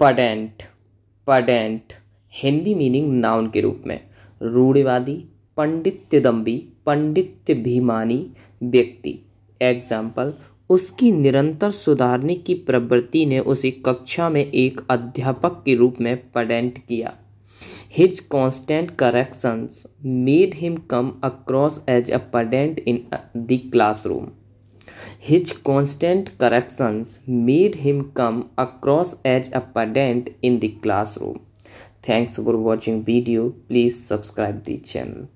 पडेंट pedant Hindi meaning noun के रूप में रूढ़िवादी पंडित्य दम्बी पंडित्य भीमानी व्यक्ति एग्जाम्पल उसकी निरंतर सुधारने की प्रवृत्ति ने उसे कक्षा में एक अध्यापक के रूप में पडेंट किया his constant corrections made him come across as a pedant in the classroom His constant corrections made him come across as a pedant in the classroom. Thanks for watching video. Please subscribe the channel.